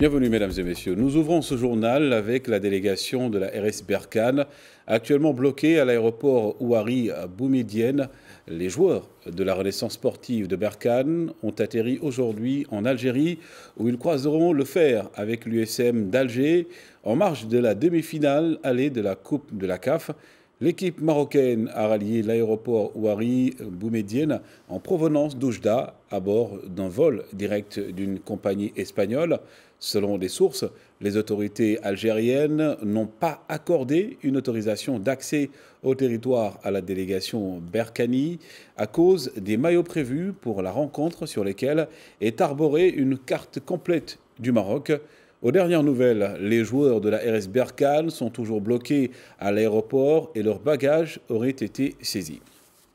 Bienvenue mesdames et messieurs. Nous ouvrons ce journal avec la délégation de la RS Berkane, actuellement bloquée à l'aéroport Ouari boumédienne Les joueurs de la Renaissance sportive de Berkane ont atterri aujourd'hui en Algérie où ils croiseront le fer avec l'USM d'Alger en marge de la demi-finale allée de la Coupe de la CAF L'équipe marocaine a rallié l'aéroport Ouari Boumedienne en provenance d'Oujda à bord d'un vol direct d'une compagnie espagnole. Selon des sources, les autorités algériennes n'ont pas accordé une autorisation d'accès au territoire à la délégation Berkani à cause des maillots prévus pour la rencontre sur lesquels est arborée une carte complète du Maroc. Aux dernières nouvelles, les joueurs de la RS Berkane sont toujours bloqués à l'aéroport et leurs bagages auraient été saisis.